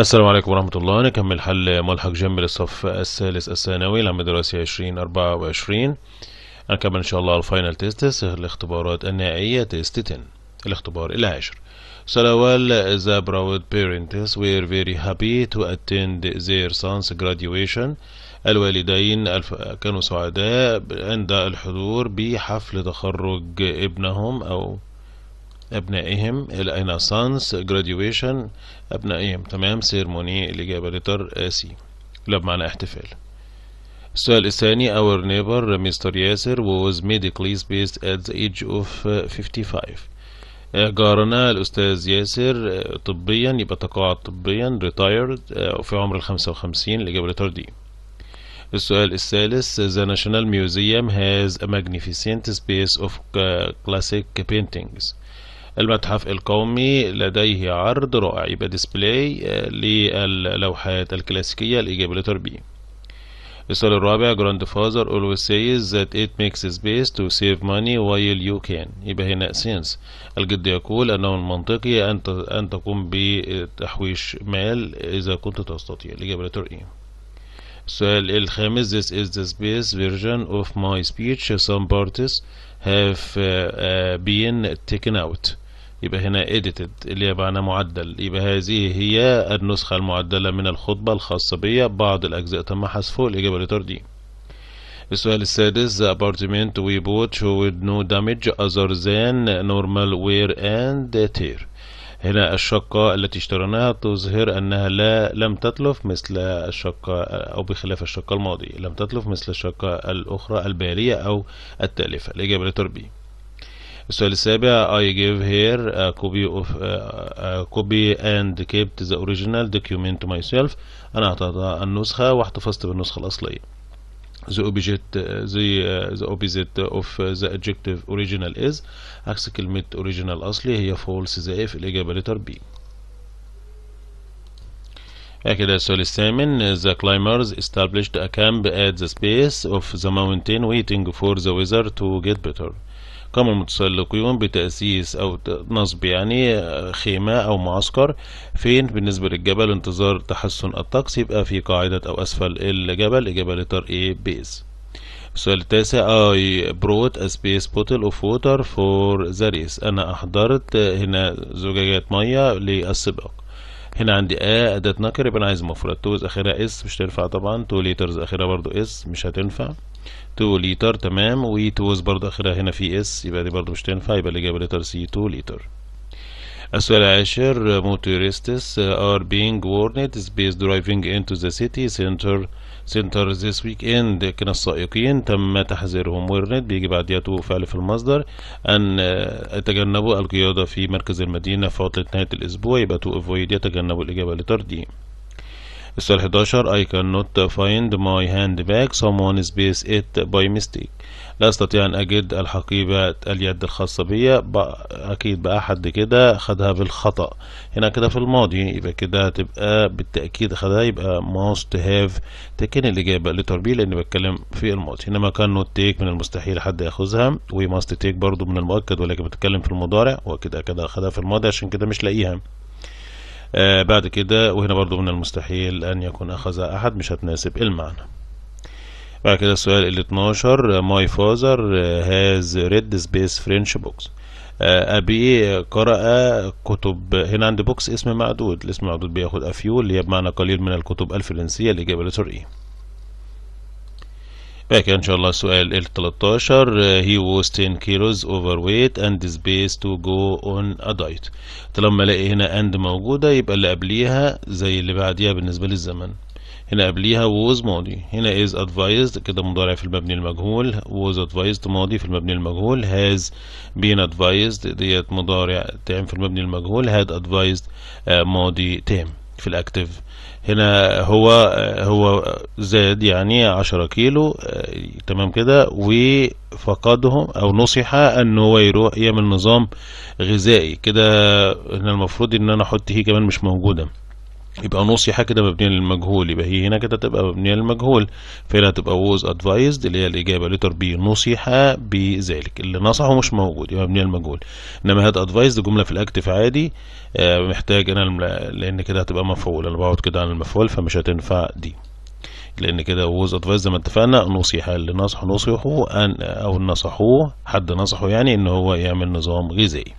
السلام عليكم ورحمة الله نكمل حل ملحق جم للصف الثالث الثانوي العام الدراسي 2024 نكمل إن شاء الله الفاينل تيستس الاختبارات النهائية تيست 10 الاختبار العاشر So ذا the proud parents were very happy to attend their son's graduation الوالدين كانوا سعداء عند الحضور بحفل تخرج ابنهم أو أبنائهم الأيناسانس جراديويشن أبنائهم تمام سيرموني اللي جايبة لتر سي لو معنى احتفال السؤال الثاني our neighbor Mr. ياسر was medically spaced at the age of 55 جارنا الأستاذ ياسر طبيا يبقى تقاعد طبيا retired آه، في عمر 55 اللي جايبة لتر دي السؤال الثالث The National Museum has a magnificent space of آه، classic paintings المتحف القومي لديه عرض رائع يبقى ديسبلاي آه، للوحات الكلاسيكية الإجابة بي السؤال الرابع جراند فازر always says that it makes space to save money while you can يبقى هنا سينس الجد يقول أنه المنطقي أن أن تقوم بتحويش مال إذا كنت تستطيع الإجابة إيه السؤال الخامس this is the space version of my speech some parties have آه، been taken out يبقى هنا edited اللي يبقى معنى معدل يبقى هذه هي النسخة المعدلة من الخطبة الخاصة بيا بعض الأجزاء تم حذفه الإجابة لتر دي السؤال السادس the apartment we bought showed no damage other than normal wear and tear هنا الشقة التي اشتريناها تظهر أنها لا لم تتلف مثل الشقة أو بخلاف الشقة الماضية لم تتلف مثل الشقة الأخرى البالية أو التالفة الإجابة لتر بي السؤال السابع I give here a copy of a copy and kept the original document to myself أنا أعطيتها النسخة واحتفظت بالنسخة الأصلية the object the, the opposite of the adjective original is عكس كلمة original أصلي هي false زائف الإجابة letter B هكذا السؤال الثامن the climbers established a camp at the space of the mountain waiting for the weather to get better قام المتسلقون بتأسيس أو نصب يعني آه، خيمة أو معسكر فين بالنسبة للجبل انتظار تحسن الطقس يبقى في قاعدة أو أسفل الجبل إجابة لتر A بيز السؤال التاسع I brought a space bottle of water for the race أنا أحضرت هنا زجاجات مية للسباق هنا عندي A أداة نكر يبقى أنا عايز مفرد توز آخرها اس مش هتنفع طبعا تو ليترز آخرها برضو اس مش هتنفع 2 لتر تمام 2 برضه اخرها هنا في اس يبقى دي برضه مش تنفع يبقى الاجابه لتر سي 2 لتر السؤال العاشر ار بينج uh, being سبيس درايفنج انتو ذا سيتي سنتر سنتر ذيس ويك اند لكن السائقين تم تحذيرهم warned بيجي بعديها تو فعل في المصدر أن uh, يتجنبوا القيادة في مركز المدينة في عطلة نهاية الأسبوع يبقى تو افويد يتجنبوا الإجابة لتر دي السؤال 11 I cannot find my handbag someone spaced it by mistake لا أستطيع أن أجد الحقيبة اليد الخاصة بيا أكيد بقى حد كده خدها بالخطأ هنا كده في الماضي يبقى كده هتبقى بالتأكيد خدها يبقى must have تكن الإجابة لتر بي لأن بتكلم في الماضي هنا ما كان not take من المستحيل حد ياخذها we must take برضو من المؤكد ولكن بتكلم في المضارع وكده كده خدها في الماضي عشان كده مش لاقيها آه، بعد كده وهنا برضو من المستحيل أن يكون أخذها أحد مش هتناسب المعنى بعد كده السؤال ال 12 ماي فازر هاز ريد سبيس فرنش بوكس أبي قرأ كتب هنا عند بوكس اسم معدود الاسم معدود بياخد أفيو اللي هي بمعنى قليل من الكتب الفرنسية الإجابة لتر إيه باك ان شاء الله سؤال ال 13 هي was 10 كيلوز اوفر ويت اند سبيس تو جو اون ا دايت طالما الاقي هنا اند موجوده يبقى اللي قبليها زي اللي بعديها بالنسبه للزمن هنا قبليها was ماضي هنا is advised كده مضارع في المبني المجهول was advised ماضي في المبني المجهول has been advised ديت مضارع تام في المبني المجهول had advised آه، ماضي تام في الاكتف هنا هو هو زاد يعني 10 كيلو آه، تمام كده وفقدهم او نصح ان هو يروح يعمل نظام غذائي كده المفروض ان انا احط هي كمان مش موجوده يبقى نصيحه كده مبنيه للمجهول يبقى هي هنا كده تبقى مبنيه للمجهول فهنا هتبقى ووز ادفايزد اللي هي الاجابه لتر بي نصيحه بذلك اللي نصحه مش موجود يبقى مبنيه للمجهول انما هاد ادفايزد جمله في الاكتف عادي آه محتاج انا لان كده هتبقى مفعول انا بقعد كده على المفعول فمش هتنفع دي لان كده ووز ادفايزد زي ما اتفقنا نصيحه اللي نصح نصحه ان او نصحوه حد نصحه يعني ان هو يعمل نظام غذائي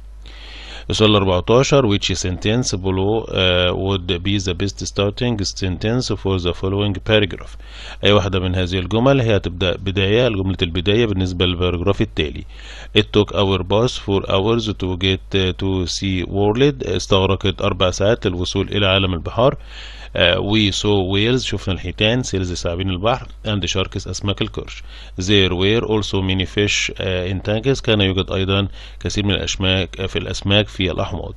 السؤال 14 which sentence below uh, would be the best starting sentence for the following paragraph أي واحدة من هذه الجمل هي هتبدأ بداية جملة البداية بالنسبة للباراجراف التالي It took our bus for hours to get to sea world استغرقت أربع ساعات للوصول إلى عالم البحار وي سو ويلز شفنا الحيتان سيلز ثعابين البحر اند شاركس اسماك القرش there were also many fish آه، in tanks كان يوجد ايضا كثير من الاسماك آه، في الاسماك في الاحماض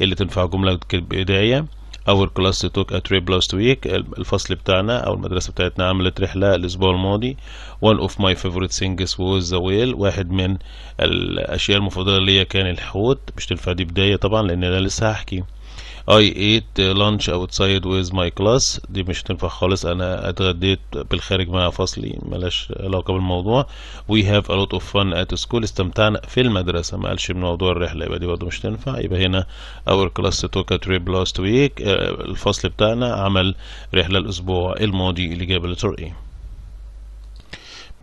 اللي تنفع جمله بداية اور كلاس توك ا تريب لاست ويك الفصل بتاعنا او المدرسه بتاعتنا عملت رحله الاسبوع الماضي وان اوف ماي فيفورت سينجز ووز ذا ويل واحد من الاشياء المفضله ليا كان الحوت مش تنفع دي بدايه طبعا لان انا لسه هحكي I ate uh, lunch outside with my class دي مش تنفع خالص انا اتغديت بالخارج مع فصلي ملاش علاقة بالموضوع we have a lot of fun at school استمتعنا في المدرسة ما قالش من موضوع الرحلة يبقى دي برضه مش تنفع يبقى هنا our class took a trip last week آه، الفصل بتاعنا عمل رحلة الاسبوع الماضي اللي جاب letter A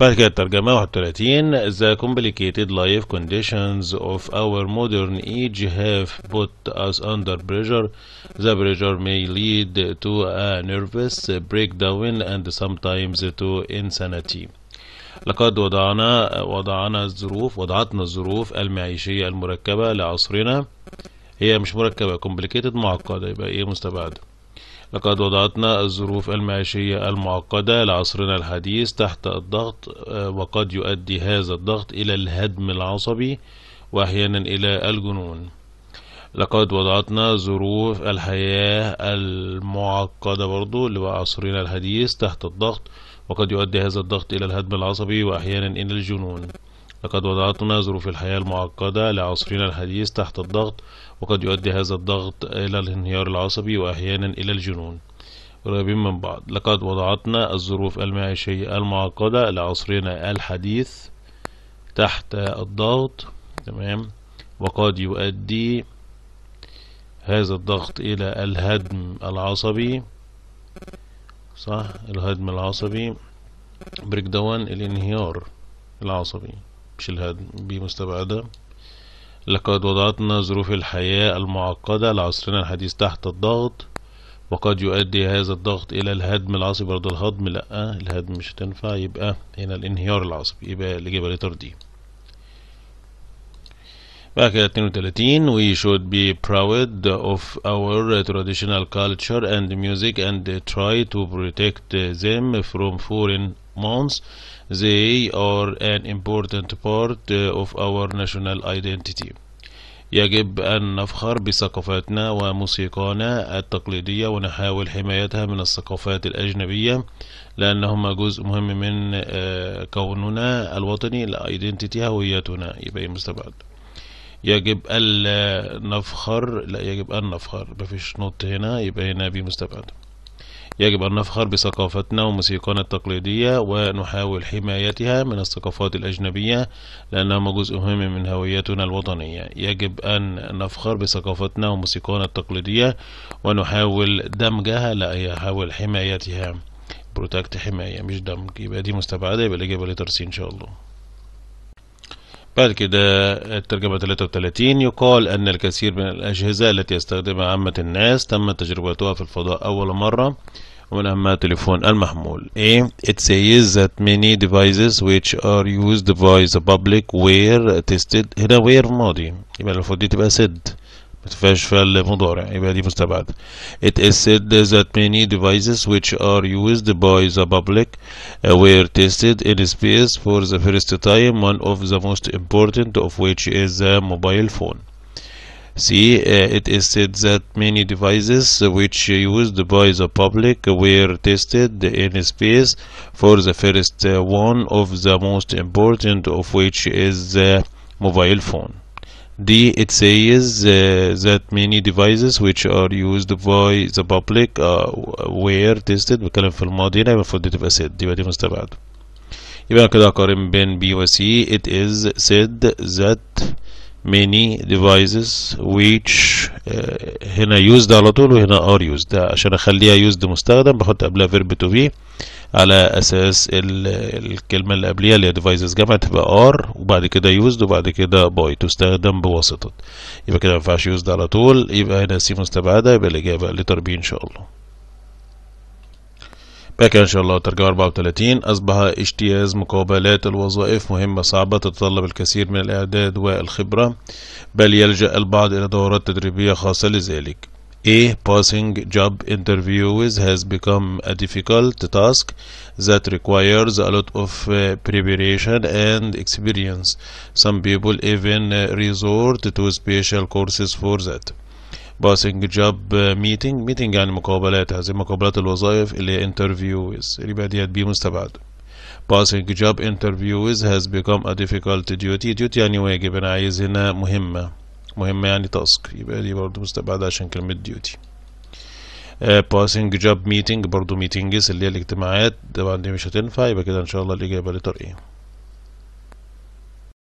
بعد كده الترجمة 31 The complicated life conditions of our modern age have put us under pressure. The pressure may lead to a nervous breakdown and sometimes to insanity. لقد وضعنا وضعنا الظروف وضعتنا الظروف المعيشية المركبة لعصرنا هي مش مركبة complicated معقدة يبقى ايه مستبعده لقد وضعتنا الظروف المعيشية المعقدة لعصرنا الحديث تحت الضغط آه، وقد يؤدي هذا الضغط إلى الهدم العصبي وأحيانا إلى الجنون لقد وضعتنا ظروف الحياة المعقدة برضو لعصرنا الحديث تحت الضغط وقد يؤدي هذا الضغط إلى الهدم العصبي وأحيانا إلى الجنون لقد وضعتنا ظروف الحياة المعقدة لعصرنا الحديث تحت الضغط وقد يؤدي هذا الضغط إلى الانهيار العصبي وأحيانا إلى الجنون قريبين من بعض لقد وضعتنا الظروف المعيشية المعقدة لعصرنا الحديث تحت الضغط تمام وقد يؤدي هذا الضغط إلى الهدم العصبي صح الهدم العصبي بريك داون الانهيار العصبي مش الهدم بمستبعدة لقد وضعتنا ظروف الحياة المعقدة لعصرنا الحديث تحت الضغط وقد يؤدي هذا الضغط إلى الهدم العصبي برضه الهضم لأ الهدم مش هتنفع يبقى هنا الانهيار العصبي يبقى الإجابة لتر دي بعد كده 32 we should be proud of our traditional culture and music and try to protect them from foreign months. They are an important part uh, of our national identity. يجب أن نفخر بثقافتنا وموسيقانا التقليدية ونحاول حمايتها من الثقافات الأجنبية لأنهما جزء مهم من آه، كوننا الوطني الأيدنتيتي هويتنا يبقى إيه مستبعد يجب ألا نفخر لا يجب أن نفخر مفيش نوت هنا يبقى هنا بمستبعد يجب أن نفخر بثقافتنا وموسيقانا التقليدية ونحاول حمايتها من الثقافات الأجنبية لأنهم جزء مهم من هويتنا الوطنية يجب أن نفخر بثقافتنا وموسيقانا التقليدية ونحاول دمجها لا يحاول حمايتها بروتكت حماية مش دمج يبقى دي مستبعدة يبقى الإجابة لترسي إن شاء الله بعد كده الترجمة 33 يقال أن الكثير من الأجهزة التي يستخدمها عامة الناس تم تجربتها في الفضاء أول مرة ومن أهمها تليفون المحمول A. It says that many devices which are used by the public were tested هنا where ماضي يبقى المفروض دي تبقى said It is said that many devices which are used by the public uh, were tested in space for the first time, one of the most important of which is the mobile phone. See, uh, it is said that many devices which used by the public were tested in space for the first uh, one of the most important of which is the mobile phone. D. It says uh, that many devices which are used by the public uh, were tested بتكلم في الماضي هنا يبقى فضيت تبقى said يبقى دي مستبعد يبقى كده هقارن بين B و C it is said that many devices which uh, هنا used على طول وهنا are used عشان اخليها used مستخدم بحط قبلها verb to be على اساس الكلمة اللي قبليها اللي هي devices جمع تبقى are وبعد كده used وبعد كده by تستخدم بواسطة يبقى كده مينفعش used على طول يبقى هنا سي مستبعدة يبقى الإجابة letter B إن شاء الله باكر إن شاء الله ترجمة 34 أصبح اجتياز مقابلات الوظائف مهمة صعبة تتطلب الكثير من الإعداد والخبرة بل يلجأ البعض إلى دورات تدريبية خاصة لذلك A passing job interviews has become a difficult task that requires a lot of uh, preparation and experience. Some people even resort to special courses for that. باسنج جاب ميتنج ميتنج يعني مقابلات هذه مقابلات الوظائف اللي هي انترفيوز اللي ديت بي مستبعد passing job interviews has become a difficult duty duty يعني واجب انا عايز هنا مهمة مهمة يعني تاسك يبقى دي برضه مستبعدة عشان كلمة duty uh, passing job meeting برضو meetings اللي هي الاجتماعات طبعا دي مش هتنفع يبقى كده ان شاء الله الاجابة لتر ايه